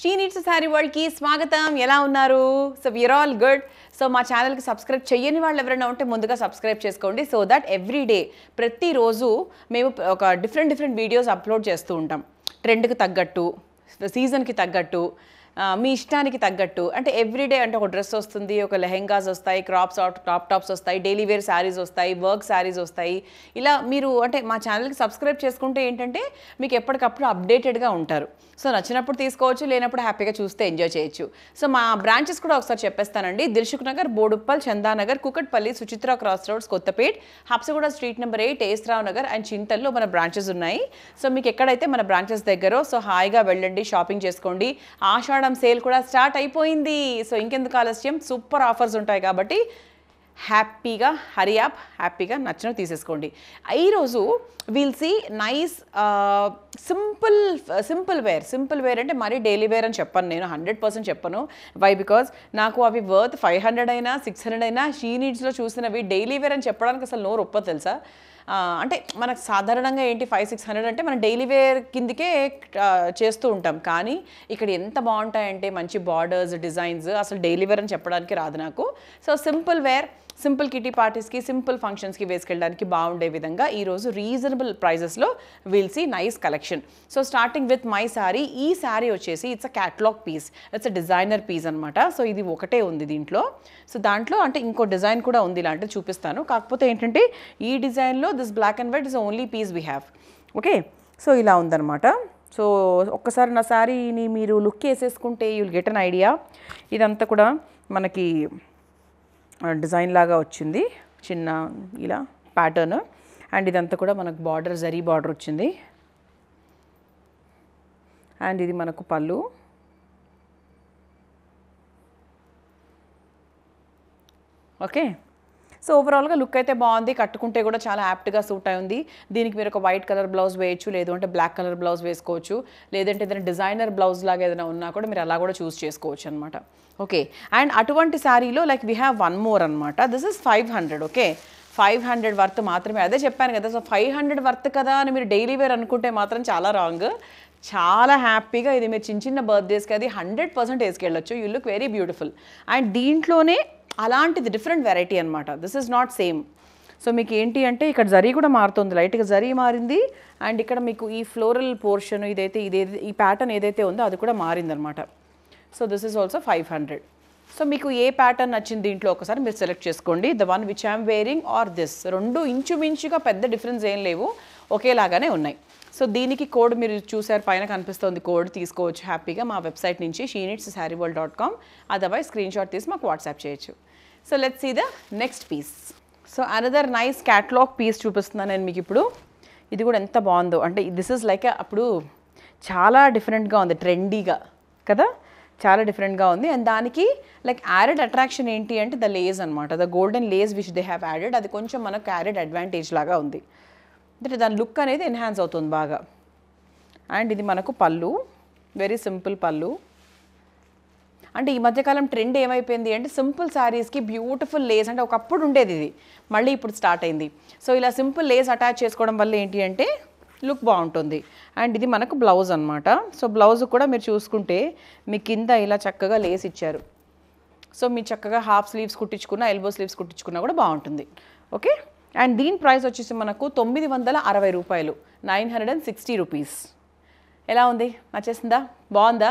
She needs వరల్డ్కి స్వాగతం ఎలా ఉన్నారు so we are all good so మా ఛానల్కి సబ్స్క్రైబ్ చేయని వాళ్ళు ఎవరైనా ఉంటే ముందుగా సబ్స్క్రైబ్ చేసుకోండి సో దట్ ఎవ్రీ డే ప్రతిరోజు మేము ఒక డిఫరెంట్ డిఫరెంట్ వీడియోస్ అప్లోడ్ చేస్తూ ఉంటాం ట్రెండ్కి తగ్గట్టు సీజన్కి తగ్గట్టు మీ ఇష్టానికి తగ్గట్టు అంటే ఎవ్రీడే అంటే ఒక డ్రెస్ వస్తుంది ఒక లెహెంగాస్ వస్తాయి క్రాప్స్ క్రాప్ టాప్స్ వస్తాయి డైలీ వేర్ శారీస్ వస్తాయి వర్క్ శారీస్ వస్తాయి ఇలా మీరు అంటే మా ఛానల్కి సబ్స్క్రైబ్ చేసుకుంటే ఏంటంటే మీకు ఎప్పటికప్పుడు అప్డేటెడ్గా ఉంటారు సో నచ్చినప్పుడు తీసుకోవచ్చు లేనప్పుడు హ్యాపీగా చూస్తే ఎంజాయ్ చేయొచ్చు సో మా బ్రాంచెస్ కూడా ఒకసారి చెప్పేస్తానండి Dilsukh Nagar Boduppal Chandanagar Kukatpally Suchitra cross roads Kothapet Habsiguda street number eight ఏస్రావు నగర్ అండ్ చింతల్లో మన బ్రాంచెస్ ఉన్నాయి సో మీకు ఎక్కడైతే మన బ్రాంచెస్ దగ్గర సో హాయిగా వెళ్ళండి షాపింగ్ చేసుకోండి ఆషాఢ మేడం సేల్ కూడా స్టార్ట్ అయిపోయింది సో ఇంకెందుకు ఆలస్యం సూపర్ ఆఫర్స్ ఉంటాయి కాబట్టి హ్యాపీగా హరి యాప్ హ్యాపీగా నచ్చిన తీసేసుకోండి ఈరోజు will see nice simple simple wear simple wear అంటే మరీ డైలీ వేర్ అని చెప్పాను నేను హండ్రెడ్ పర్సెంట్ చెప్పను వై బికాజ్ నాకు అవి వర్త్ ఫైవ్ హండ్రెడ్ అయినా సిక్స్ హండ్రెడ్ అయినా షీ నీడ్స్లో చూసినవి డైలీ వేర్ అని చెప్పడానికి అసలు నోరు ఒప్ప తెలుసా అంటే మనకు సాధారణంగా ఏంటి ఫైవ్ సిక్స్ హండ్రెడ్ అంటే మనం డైలీ వేర్ కిందికే చేస్తూ ఉంటాం కానీ ఇక్కడ ఎంత బాగుంటాయంటే మంచి బార్డర్స్ డిజైన్స్ అసలు డైలీ వేర్ అని చెప్పడానికి రాదు నాకు so simple wear simple kitty పార్టీస్కి సింపుల్ ఫంక్షన్స్కి వేసుకెళ్ళడానికి బాగుండే విధంగా ఈరోజు రీజనబుల్ ప్రైజెస్లో will see nice collection so starting with my sari ఈ శారీ వచ్చేసి it's a catalogue piece it's a designer piece అనమాట సో ఇది ఒకటే ఉంది దీంట్లో సో దాంట్లో అంటే ఇంకో డిజైన్ కూడా ఉంది ఇలాంటివి చూపిస్తాను కాకపోతే ఏంటంటే ఈ డిజైన్లో this black and white is only piece we have okay so ఇలా ఉందన్నమాట సో ఒక్కసారి నా శారీని మీరు లుక్ వేసేసుకుంటే యుల్ గెట్ అన్ ఐడియా ఇదంతా కూడా మనకి డిజైన్ లాగా వచ్చింది చిన్న ఇలా ప్యాటర్న్ అండ్ ఇదంతా కూడా మనకు బార్డర్ జరీ బార్డర్ వచ్చింది అండ్ ఇది మనకు పళ్ళు ఓకే సో ఓవరాల్గా లుక్ అయితే బాగుంది కట్టుకుంటే కూడా చాలా యాప్ట్గా సూట్ అయి ఉంది దీనికి మీరు ఒక వైట్ కలర్ బ్లౌజ్ వేయచ్చు లేదు అంటే బ్లాక్ కలర్ బ్లౌజ్ వేసుకోవచ్చు లేదంటే ఏదైనా డిజైనర్ బ్లౌజ్ లాగా ఏదైనా ఉన్నా కూడా మీరు అలా కూడా చూస్ చేసుకోవచ్చు అనమాట ఓకే అండ్ అటువంటి శారీలో like we have one more అనమాట this is five hundred okay five hundred worth మాత్రమే అదే చెప్పాను కదా సో ఫైవ్ హండ్రెడ్ వర్త్ కదా అని మీరు డైలీ వేర్ అనుకుంటే మాత్రం చాలా రాంగ్ చాలా హ్యాపీగా ఇది మీరు చిన్న చిన్న బర్త్డేస్కి అది హండ్రెడ్ పర్సెంట్ వేసుకెళ్ళొచ్చు you look very beautiful and దీంట్లోనే అలాంటిది డిఫరెంట్ వెరైటీ అనమాట this is not same so మీకు ఏంటి అంటే ఇక్కడ జరి కూడా మారుతుంది లైట్గా జరి మారింది అండ్ ఇక్కడ మీకు ఈ ఫ్లోరల్ పోర్షన్ ఇదైతే ఇదే ఈ ప్యాటర్న్ ఏదైతే ఉందో అది కూడా మారింది అనమాట so this is also five hundred so మీకు ఏ ప్యాటర్న్ నచ్చింది దీంట్లో ఒకసారి మీరు సెలెక్ట్ చేసుకోండి the one which I'm wearing or this రెండు ఇంచుమించుగా పెద్ద డిఫరెన్స్ ఏం లేవు ఒకేలాగానే ఉన్నాయి సో దీనికి కోడ్ మీరు చూసారు పైన కనిపిస్తుంది కోడ్ తీసుకోవచ్చు హ్యాపీగా మా వెబ్సైట్ నుంచి షీనిట్స్ sari world dot com otherwise screenshot తీసి మాకు వాట్సాప్ చేయొచ్చు so let see the next piece so another nice catalogue piece చూపిస్తున్నాను నేను మీకు ఇప్పుడు ఇది కూడా ఎంత బాగుందో అంటే దిస్ ఇస్ లైక్ అప్పుడు చాలా డిఫరెంట్గా ఉంది ట్రెండీగా కదా చాలా డిఫరెంట్గా ఉంది అండ్ దానికి లైక్ యాడెడ్ అట్రాక్షన్ ఏంటి అంటే ద లేజ్ అనమాట the golden lace which they have added అది కొంచెం మనకు యాడెడ్ అడ్వాంటేజ్ లాగా ఉంది అంటే దాని లుక్ అనేది ఎన్హాన్స్ అవుతుంది బాగా అండ్ ఇది మనకు పళ్ళు వెరీ సింపుల్ పళ్ళు అంటే ఈ మధ్యకాలం ట్రెండ్ ఏమైపోయింది అంటే సింపుల్ శారీస్కి బ్యూటిఫుల్ లేస్ అంటే ఒకప్పుడు ఉండేది ఇది మళ్ళీ ఇప్పుడు స్టార్ట్ అయింది సో ఇలా సింపుల్ లేస్ అటాచ్ చేసుకోవడం వల్ల ఏంటి అంటే లుక్ బాగుంటుంది అండ్ ఇది మనకు బ్లౌజ్ అనమాట సో బ్లౌజ్ కూడా మీరు చూసుకుంటే మీ కింద ఇలా చక్కగా లేస్ ఇచ్చారు సో మీరు చక్కగా హాఫ్ స్లీవ్స్ కుట్టించుకున్న ఎల్బో స్లీవ్స్ కుట్టించుకున్నా కూడా బాగుంటుంది ఓకే అండ్ దీని ప్రైస్ వచ్చేసి మనకు తొమ్మిది వందల అరవై రూపాయలు nine hundred and sixty rupees ఎలా ఉంది నచ్చేసిందా బాగుందా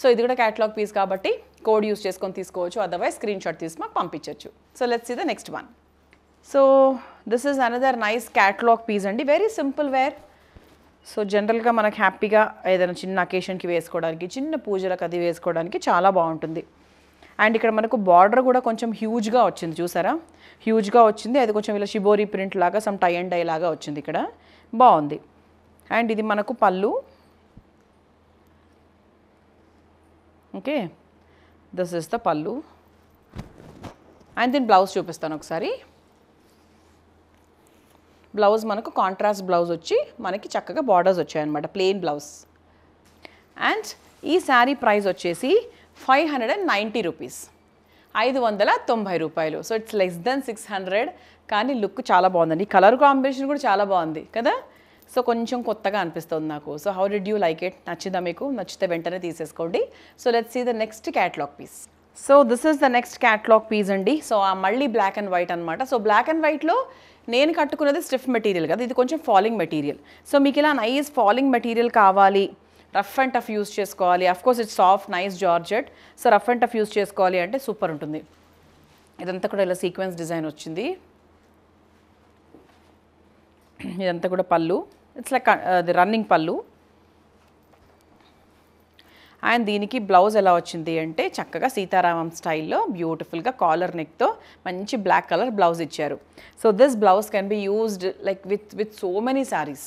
సో ఇది కూడా క్యాటలాగ్ పీస్ కాబట్టి కోడ్ యూస్ చేసుకొని తీసుకోవచ్చు అదర్వైజ్ స్క్రీన్ షాట్ తీసి మాకు పంపించవచ్చు so let's see next one so this is another nice catalogue piece అండి వెరీ సింపుల్ వేర్ సో జనరల్గా మనకు హ్యాపీగా ఏదైనా చిన్న అకేషన్కి వేసుకోవడానికి చిన్న పూజలకు అది వేసుకోవడానికి చాలా బాగుంటుంది అండ్ ఇక్కడ మనకు బార్డర్ కూడా కొంచెం హ్యూజ్గా వచ్చింది చూసారా హ్యూజ్గా వచ్చింది అది కొంచెం ఇలా షిబోరీ ప్రింట్ లాగా సమ్ టై అండ్ డైలాగా వచ్చింది ఇక్కడ బాగుంది అండ్ ఇది మనకు pallu okay this is the pallu and దీని బ్లౌజ్ చూపిస్తాను ఒకసారి బ్లౌజ్ మనకు కాంట్రాస్ట్ బ్లౌజ్ వచ్చి మనకి చక్కగా బార్డర్స్ వచ్చాయన్నమాట ప్లెయిన్ బ్లౌజ్ అండ్ ఈ శారీ ప్రైస్ వచ్చేసి five hundred and ninety rupees ఐదు వందల తొంభై రూపాయలు so it's less than six hundred కానీ లుక్ చాలా బాగుందండి కలర్ కాంబినేషన్ కూడా చాలా బాగుంది కదా సో కొంచెం కొత్తగా అనిపిస్తుంది నాకు so how did you like it నచ్చిందా మీకు నచ్చితే వెంటనే తీసేసుకోండి so let see the next catalogue piece so this is the next catalogue piece అండి సో ఆ మళ్ళీ బ్లాక్ అండ్ వైట్ అనమాట సో బ్లాక్ అండ్ వైట్లో నేను కట్టుకున్నది స్టిఫ్ మెటీరియల్ కదా ఇది కొంచెం ఫాలింగ్ మెటీరియల్ సో మీకు ఇలా నైస్ ఫాలింగ్ మెటీరియల్ కావాలి రఫ్ అండ్ టఫ్ యూస్ చేసుకోవాలి course it's soft nice georgette so rough and tough use చేసుకోవాలి అంటే సూపర్ ఉంటుంది ఇదంతా కూడా ఇలా సీక్వెన్స్ డిజైన్ వచ్చింది ఇదంతా కూడా పళ్ళు ఇట్స్ లైక్ uh, అది రన్నింగ్ పళ్ళు అండ్ దీనికి బ్లౌజ్ ఎలా వచ్చింది అంటే చక్కగా సీతారామం స్టైల్లో బ్యూటిఫుల్గా కాలర్ నెక్తో మంచి బ్లాక్ కలర్ బ్లౌజ్ ఇచ్చారు so this blouse can be used like with with so many saris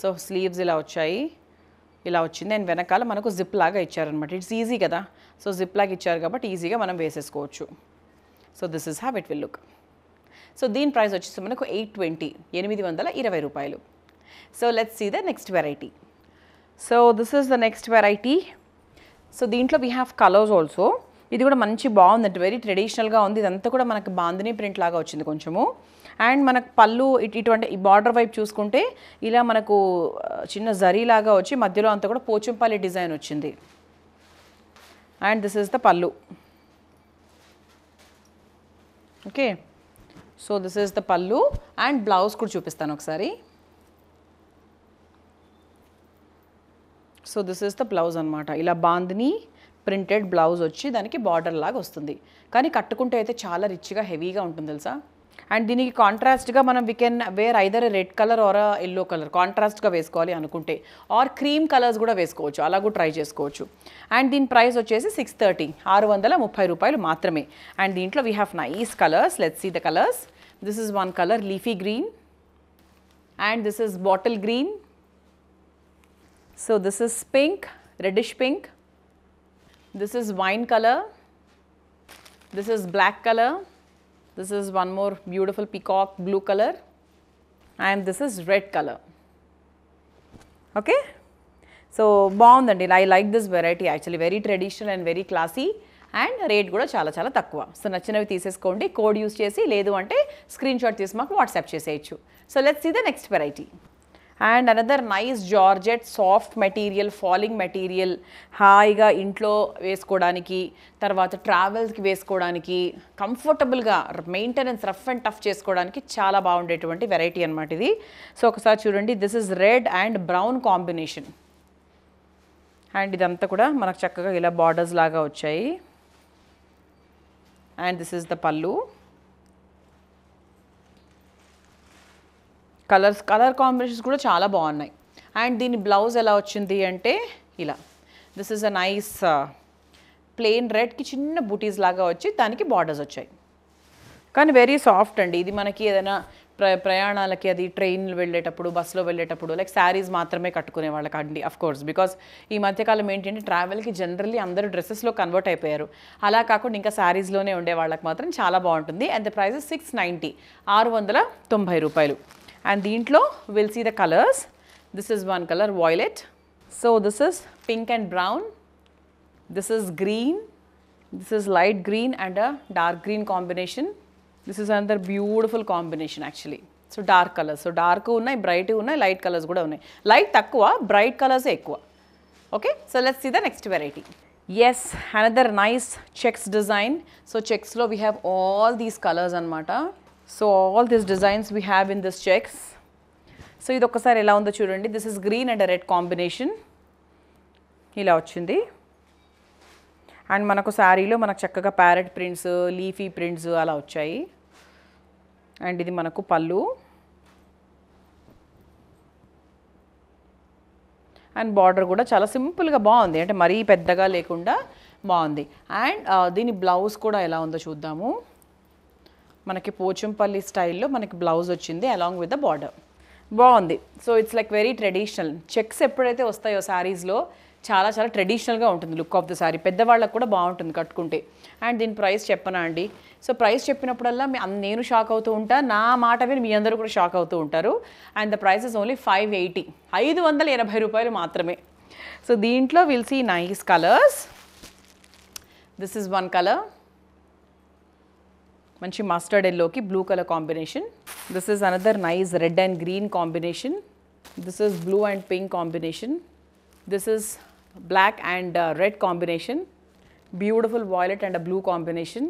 so sleeves ఇలా వచ్చాయి ఇలా వచ్చింది అండ్ వెనకాల మనకు జిప్ లాగా ఇచ్చారనమాట ఇట్స్ ఈజీ కదా సో జిప్ లాగా ఇచ్చారు కాబట్టి ఈజీగా మనం వేసేసుకోవచ్చు so this is have it will look so దీని ప్రైస్ వచ్చేసి మనకు ఎయిట్ ట్వంటీ ఎనిమిది వందల ఇరవై రూపాయలు so let's see the next variety so this is the next variety so దీంట్లో వీ హ్యావ్ కలర్స్ ఆల్సో ఇది కూడా మంచి బాగుందంటే వెరీ ట్రెడిషనల్గా ఉంది ఇదంతా కూడా మనకు బాందినీ ప్రింట్ లాగా వచ్చింది కొంచెము అండ్ మనకు పళ్ళు ఇటువంటి బార్డర్ వైపు చూసుకుంటే ఇలా మనకు చిన్న జరీలాగా వచ్చి మధ్యలో అంతా కూడా పోచంపల్లి డిజైన్ వచ్చింది and this is the pallu okay so this is the pallu and blouse కూడా చూపిస్తాను ఒకసారి so this is the blouse అనమాట ఇలా బాందిని ప్రింటెడ్ బ్లౌజ్ వచ్చి దానికి బార్డర్ లాగా వస్తుంది కానీ కట్టుకుంటే అయితే చాలా రిచ్గా హెవీగా ఉంటుంది తెలుసా అండ్ దీనికి కాంట్రాస్ట్గా మనం we can wear either red colour or yellow colour కాంట్రాస్ట్గా వేసుకోవాలి అనుకుంటే ఆర్ క్రీమ్ కలర్స్ కూడా వేసుకోవచ్చు అలా కూడా ట్రై చేసుకోవచ్చు అండ్ దీని ప్రైస్ వచ్చేసి సిక్స్ థర్టీ ఆరు వందల ముప్పై రూపాయలు మాత్రమే అండ్ దీంట్లో we have nice colours let's see the colours this is one colour leafy green and this is bottle green so this is pink reddish pink this is wine colour this is black colour This is one more beautiful peacock blue color and this is red color. Okay. So బాగుందండి I like this variety actually very traditional and very classy and rate కూడా చాలా చాలా తక్కువ so నచ్చినవి తీసేసుకోండి code use చేసి లేదు అంటే స్క్రీన్ షాట్ తీసి మాకు వాట్సాప్ చేసేయచ్చు so let's see the next variety and another nice georgette soft material falling material హాయిగా ఇంట్లో వేసుకోవడానికి తర్వాత ట్రావెల్స్కి వేసుకోవడానికి కంఫర్టబుల్గా మెయింటెనెన్స్ రఫ్ అండ్ టఫ్ చేసుకోవడానికి చాలా బాగుండేటువంటి వెరైటీ అనమాట ఇది సో ఒకసారి చూడండి this is red and brown combination and ఇదంతా కూడా మనకు చక్కగా ఇలా బార్డర్స్ లాగా వచ్చాయి అండ్ దిస్ ఇస్ ద పళ్ళు కలర్స్ కలర్ కాంబినేషన్స్ కూడా చాలా బాగున్నాయి అండ్ దీని బ్లౌజ్ ఎలా వచ్చింది అంటే ఇలా this is a nice plain రెడ్కి చిన్న బూటీస్ లాగా వచ్చి దానికి బార్డర్స్ వచ్చాయి కానీ వెరీ సాఫ్ట్ అండి ఇది మనకి ఏదైనా ప్ర ప్రయాణాలకి అది ట్రైన్లు వెళ్ళేటప్పుడు బస్సులో వెళ్ళేటప్పుడు లైక్ శారీస్ మాత్రమే కట్టుకునే వాళ్ళకి అండి కోర్స్ బికాస్ ఈ మధ్యకాలం ఏంటంటే ట్రావెల్కి జనరల్లీ అందరూ డ్రెస్సెస్లో కన్వర్ట్ అయిపోయారు అలా కాకుండా ఇంకా శారీస్లోనే ఉండే వాళ్ళకి మాత్రం చాలా బాగుంటుంది and the prices six ninety ఆరు వందల తొంభై రూపాయలు and the intlo we'll see the colors this is one color violet so this is pink and brown this is green this is light green and a dark green combination this is another beautiful combination actually so dark colors so dark unna bright unna light colors kuda unna light takwa bright colors ekwa okay so let's see the next variety yes another nice checks design so checks lo we have all these colors and mata. So all this designs we have in this checks so ఇది ఒకసారి ఎలా ఉందో చూడండి this is green and red combination ఇలా వచ్చింది and మనకు శారీలో మనకు చక్కగా ప్యారెట్ ప్రింట్స్ లీఫీ ప్రింట్స్ అలా వచ్చాయి అండ్ ఇది మనకు పళ్ళు అండ్ బార్డర్ కూడా చాలా సింపుల్గా బాగుంది అంటే మరీ పెద్దగా లేకుండా బాగుంది అండ్ uh, దీని బ్లౌజ్ కూడా ఎలా ఉందో చూద్దాము మనకి పోచంపల్లి స్టైల్లో మనకి బ్లౌజ్ వచ్చింది అలాంగ్ విత్ ద బార్డర్ బాగుంది so it's like very traditional checks ఎప్పుడైతే వస్తాయో శారీస్లో చాలా చాలా ట్రెడిషనల్గా ఉంటుంది లుక్ ఆఫ్ ద సారీ పెద్దవాళ్ళకు కూడా బాగుంటుంది కట్టుకుంటే అండ్ దీని ప్రైస్ చెప్పనా అండి సో ప్రైస్ చెప్పినప్పుడల్లా నేను షాక్ అవుతూ ఉంటా నా మాట విని మీ అందరూ కూడా షాక్ అవుతూ ఉంటారు and the price is only five eighty ఐదు వందల ఎనభై రూపాయలు మాత్రమే సో దీంట్లో will see nice colours this is one colour మంచి మస్టర్డ్ ఎల్లోకి blue colour combination this is another nice red and green combination this is blue and pink combination this is black and red combination beautiful violet and blue combination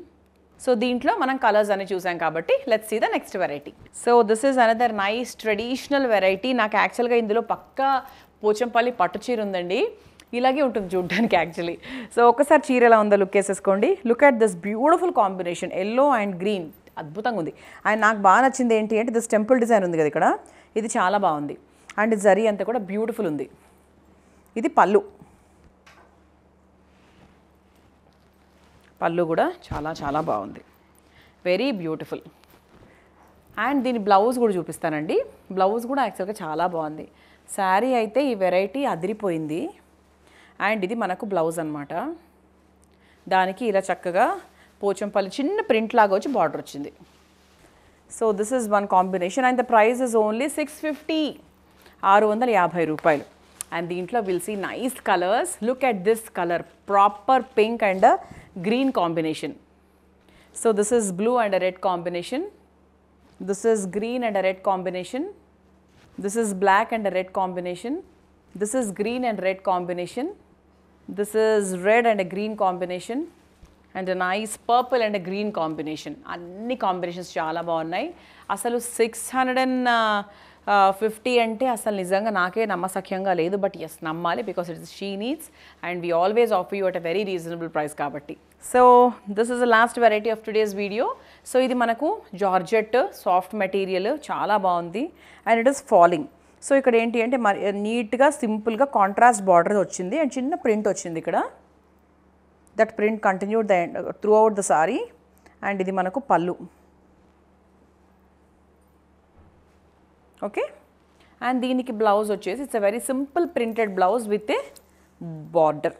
so దీంట్లో మనం colours అని చూసాం కాబట్టి let see the next variety so this is another nice traditional variety నాకు యాక్చువల్గా ఇందులో పక్క పోచంపల్లి పట్టుచీర ఉందండి ఇలాగే ఉంటుంది చూడడానికి యాక్చువల్లీ సో ఒకసారి చీర ఎలా ఉందో లుక్ వేసేసుకోండి look at this beautiful combination yellow and green అద్భుతంగా ఉంది అండ్ నాకు బాగా నచ్చింది ఏంటి అంటే దిస్ టెంపుల్ డిజైన్ ఉంది కదా ఇక్కడ ఇది చాలా బాగుంది అండ్ జరీ అంతా కూడా బ్యూటిఫుల్ ఉంది ఇది పళ్ళు పళ్ళు కూడా చాలా చాలా బాగుంది వెరీ బ్యూటిఫుల్ అండ్ దీని బ్లౌజ్ కూడా చూపిస్తానండి బ్లౌజ్ కూడా యాక్చువల్గా చాలా బాగుంది శారీ అయితే ఈ వెరైటీ అదిరిపోయింది అండ్ ఇది మనకు బ్లౌజ్ అనమాట దానికి ఇలా చక్కగా పోచంపల్లి చిన్న ప్రింట్ లాగా వచ్చి బార్డర్ వచ్చింది so this is one combination and the price is only six fifty ఆరు వందల యాభై రూపాయలు అండ్ దీంట్లో will see nice colours look at this colour proper pink and green combination so this is blue and red combination this is green and red combination this is black and red combination this is green and red combination This is red and a green combination and nice purple and green combination అన్ని combinations చాలా బాగున్నాయి అసలు six hundred and fifty అంటే అసలు నిజంగా నాకే నమ్మసఖ్యంగా లేదు బట్ ఎస్ నమ్మాలి because it's she needs and we always offer you at a very reasonable price కాబట్టి so this is the last variety of today's video so ఇది మనకు జార్జెట్ సాఫ్ట్ మెటీరియల్ చాలా బాగుంది and it is falling so ఇక్కడ ఏంటి అంటే మరి నీట్గా సింపుల్గా కాంట్రాస్ట్ బార్డర్ వచ్చింది అండ్ చిన్న ప్రింట్ వచ్చింది ఇక్కడ that print continue the throughout the sari and ఇది మనకు పళ్ళు ఓకే అండ్ దీనికి బ్లౌజ్ వచ్చేసి it's a very simple printed blouse with a border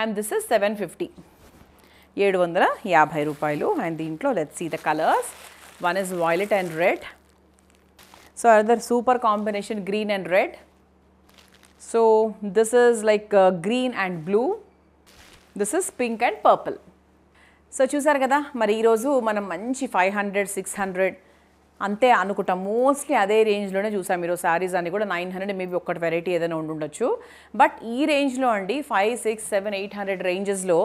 and this is seven fifty ఏడు వందల యాభై రూపాయలు అండ్ దీంట్లో let see the colours one is violet and red So, another super combination green and red. So, this is like uh, green and blue. This is pink and purple. So చూసారు కదా మరి ఈరోజు మనం మంచి five hundred six hundred అంతే అనుకుంటాం mostly అదే రేంజ్లోనే చూసాం మీరు శారీస్ అన్ని కూడా నైన్ హండ్రెడ్ మేబీ ఒక్కటి వెరైటీ ఏదైనా ఉండి ఉండుండొచ్చు బట్ ఈ రేంజ్లో అండి five six seven eight hundred రేంజెస్లో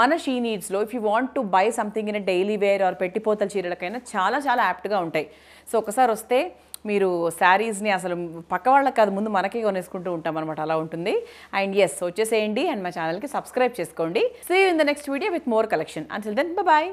మన షీ నీడ్స్లో if you want to buy something in daily wear or పెట్టిపోతల చీరలకైనా చాలా చాలా యాప్ట్గా ఉంటాయి సో ఒకసారి వస్తే మీరు శారీస్ని అసలు పక్క వాళ్ళకి కాదు ముందు మనకే కొనేసుకుంటూ ఉంటాం అనమాట అలా ఉంటుంది అండ్ ఎస్ వచ్చేసేయండి అండ్ మా ఛానల్కి సబ్స్క్రైబ్ చేసుకోండి see in the next video with more collection and then bye